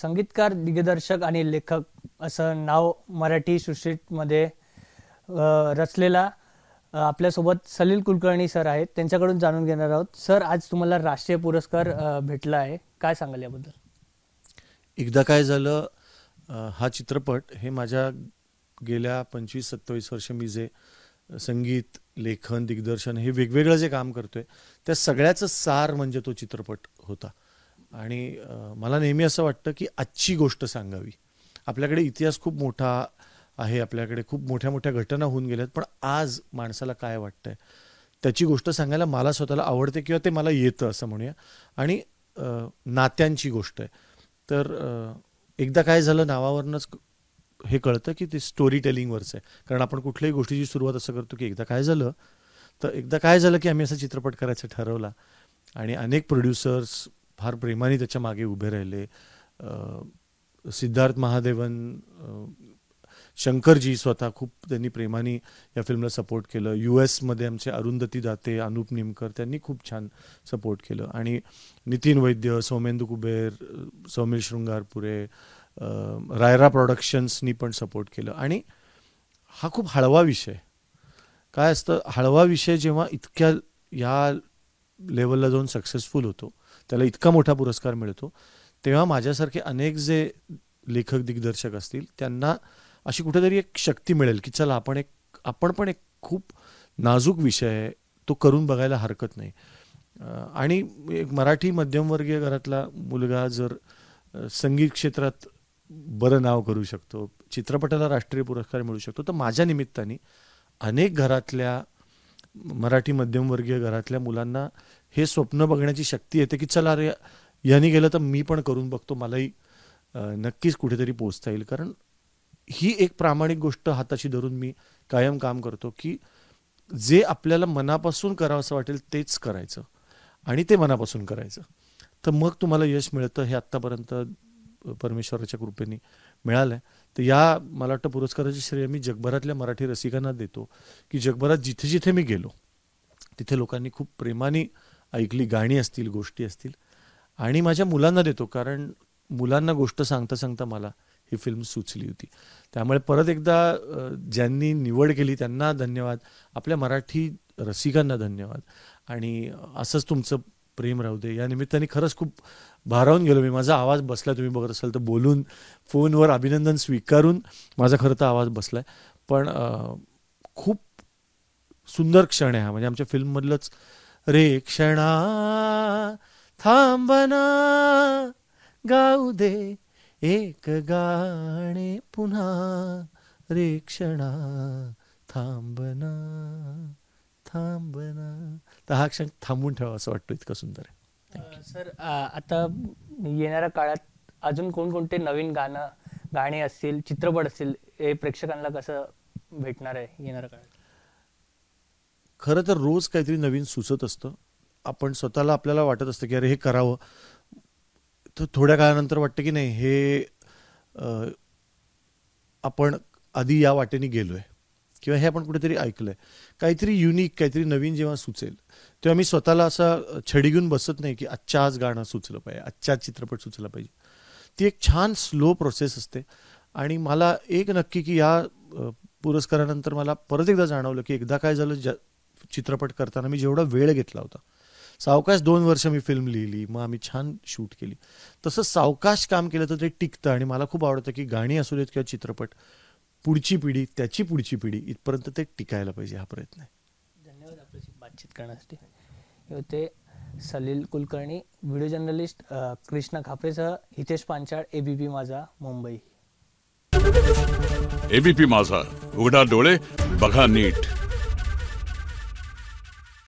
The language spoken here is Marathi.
संगीतकार दिग्दर्शक आणि लेखक असं नाव मराठी सुश्रीतमध्ये रचलेला आपल्यासोबत सलील कुलकर्णी सर आहेत त्यांच्याकडून जाणून घेणार आहोत सर आज तुम्हाला राष्ट्रीय पुरस्कार भेटला आहे काय सांगाल याबद्दल एकदा काय झालं हा चित्रपट हे माझ्या गेल्या पंचवीस सत्तावीस वर्ष मी जे संगीत लेखन दिग्दर्शन हे वेगवेगळं जे काम करतोय त्या सगळ्याचं सार म्हणजे तो चित्रपट होता आणि मला नेहमी असं वाटतं की आजची गोष्ट सांगावी आपल्याकडे इतिहास खूप मोठा आहे आपल्याकडे खूप मोठ्या मोठ्या घटना होऊन गेल्यात पण आज माणसाला काय वाटतंय त्याची गोष्ट सांगायला मला स्वतःला आवडते किंवा ते मला येतं असं म्हणूया आणि नात्यांची गोष्ट आहे तर एकदा काय झालं नावावरूनच हे कळतं की ते स्टोरी टेलिंगवरचं आहे कारण आपण कुठल्याही गोष्टीची सुरुवात असं करतो की एकदा काय झालं तर एकदा काय झालं की आम्ही असा चित्रपट करायचं ठरवला आणि अनेक प्रोड्युसर्स फार प्रेमाने त्याच्या मागे उभे राहिले सिद्धार्थ महादेवन शंकरजी स्वतः खूप त्यांनी प्रेमाने या फिल्मला सपोर्ट केलं यू एसमध्ये आमचे अरुंधती दाते अनुप निमकर त्यांनी खूप छान सपोर्ट केलं आणि नितीन वैद्य सौमेंदु कुबेर सौमिल शृंगारपुरे रायरा प्रॉडक्शन्सनी पण सपोर्ट केलं आणि हा खूप हळवा विषय काय असतं हळवा विषय जेव्हा इतक्या या लेवलला जाऊन सक्सेसफुल होतो त्याला इतका मोठा पुरस्कार मिळतो तेव्हा माझ्यासारखे अनेक जे लेखक दिग्दर्शक असतील त्यांना अशी कुठेतरी एक शक्ती मिळेल की चला आपण एक आपण पण एक खूप नाजूक विषय आहे तो करून बघायला हरकत नाही आणि एक मराठी मध्यमवर्गीय घरातला मुलगा जर संगीत क्षेत्रात बरं नाव करू शकतो चित्रपटाला राष्ट्रीय पुरस्कार मिळू शकतो तर माझ्या निमित्ताने अनेक घरातल्या मराठी मध्यमवर्गीय घरातल्या मुलांना हे स्वप्न बघण्याची शक्ती येते की चला अरे यांनी गेलं तर मी पण करून बघतो मलाही नक्कीच कुठेतरी पोचता येईल कारण ही एक प्रामाणिक गोष्ट हाताशी धरून मी कायम काम करतो की जे आपल्याला मनापासून करावं असं वाटेल तेच करायचं आणि ते मनापासून करायचं तर मग तुम्हाला यश मिळतं हे आत्तापर्यंत परमेश्वराच्या कृपेने मिळालं आहे तर या मला वाटतं पुरस्काराचे श्रेय मी जगभरातल्या मराठी रसिकांना देतो की जगभरात जिथे जिथे मी गेलो तिथे लोकांनी खूप प्रेमाने ऐकली गाणी असतील गोष्टी असतील आणि माझ्या मुलांना देतो कारण मुलांना गोष्ट सांगता सांगता मला ही फिल्म सुचली होती त्यामुळे परत एकदा ज्यांनी निवड केली त्यांना धन्यवाद आपल्या मराठी रसिकांना धन्यवाद आणि असंच तुमचं प्रेम राहू दे या निमित्ताने खरंच खूप भारावून गेलो मी माझा आवाज बसला तुम्ही बघत असाल तर बोलून फोनवर अभिनंदन स्वीकारून माझा खरं तर आवाज बसला आहे पण खूप सुंदर क्षण आहे हा म्हणजे आमच्या फिल्ममधलंच रे क्षणा थांबना गाऊ दे एक गाणे पुन्हा रे क्षणा थांबना थांबना तर हा क्षण थांबून ठेवा असं वाटतो इतकं सुंदर आहे सर आता येणाऱ्या काळात अजून कोणकोणते नवीन गाणं गाणे असतील चित्रपट असतील हे प्रेक्षकांना कसं भेटणार आहे येणाऱ्या काळात खरं तर रोज काहीतरी नवीन सुचत असतं आपण स्वतःला आपल्याला वाटत असतं की अरे हे करावं तर थोड्या काळानंतर वाटतं की नाही हे आपण आधी या वाटेने गेलो आहे किंवा हे आपण कुठेतरी ऐकलंय काहीतरी युनिक काहीतरी नवीन जेव्हा सुचेल तेव्हा मी स्वतःला असा छडी घेऊन बसत नाही की आजच्या आज गाणं सुचलं पाहिजे आजच्या चित्रपट सुचला पाहिजे ती एक छान स्लो प्रोसेस असते आणि मला एक नक्की की या पुरस्कारानंतर मला परत एकदा जाणवलं की एकदा काय झालं चित्रपट करताना मी जेवढा वेळ घेतला होता सावकाश दोन वर्ष मी फिल्म लिहिली मग आम्ही छान शूट केली तसं सावकाश काम केलं तर ते टिकतं आणि मला खूप आवडतं की गाणी असू देत किंवा चित्रपट पुढची पिढी त्याची पुढची पिढी इथपर्यंत ते टिकायला पाहिजे हा प्रयत्न आहे धन्यवाद आपल्याशी बातचीत करण्यासाठी होते सलील कुलकर्णी व्हिडिओ जर्नलिस्ट कृष्णा खापरेसह हितेश पांचाळ एबीपी माझा मुंबई एबीपी माझा उघडा डोळे बघा नीट